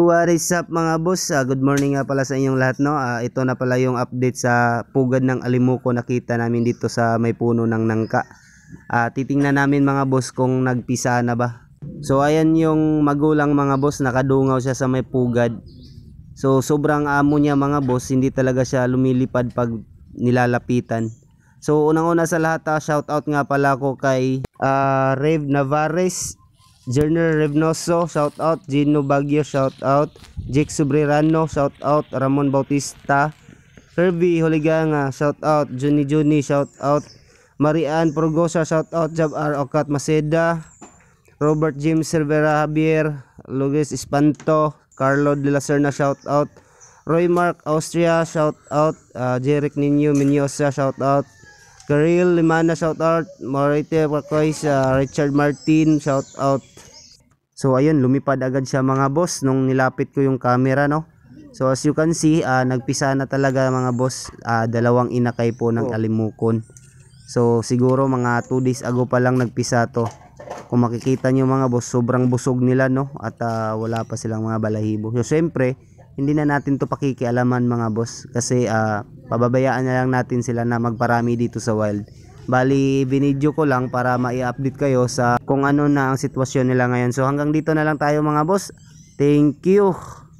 What is up mga boss? Uh, good morning nga pala sa inyong lahat no. Uh, ito na pala yung update sa pugad ng alimuko nakita namin dito sa may puno ng nangka. Uh, titingnan namin mga boss kung nagpisa na ba. So ayan yung magulang mga boss nakadungaw siya sa may pugad. So sobrang amo niya mga boss, hindi talaga siya lumilipad pag nilalapitan. So unang-una sa lahat, uh, shout out nga pala ko kay uh, Rev Navares Jerner Revnoso, shout out. Gino Baguio, shout out. Jake Sobrerano, shout out. Ramon Bautista, Kirby Holiganga, shout out. Juni Juni, shout out. Marian Progosa, shout out. Jab R. Okat Maseda. Robert James Silvera Javier, Luis Espanto, Carlo De La Serna, shout out. Roy Mark Austria, shout out. Uh, Jeric Nino Minyosa, shout out. Karil Limana, shout out. Marite Pacoys, uh, Richard Martin, shout out. So ayun, lumipad agad siya mga boss nung nilapit ko yung camera no. So as you can see, uh, nagpisa na talaga mga boss, uh, dalawang inakay po ng oh. alimukon. So siguro mga 2 days ago pa lang nagpisa to. Kung makikita nyo mga boss, sobrang busog nila no at uh, wala pa silang mga balahibo. So syempre, hindi na natin to pakikialaman mga boss kasi uh, Pababayaan na lang natin sila na magparami dito sa wild. Bali, binidyo ko lang para mai-update kayo sa kung ano na ang sitwasyon nila ngayon. So hanggang dito na lang tayo mga boss. Thank you.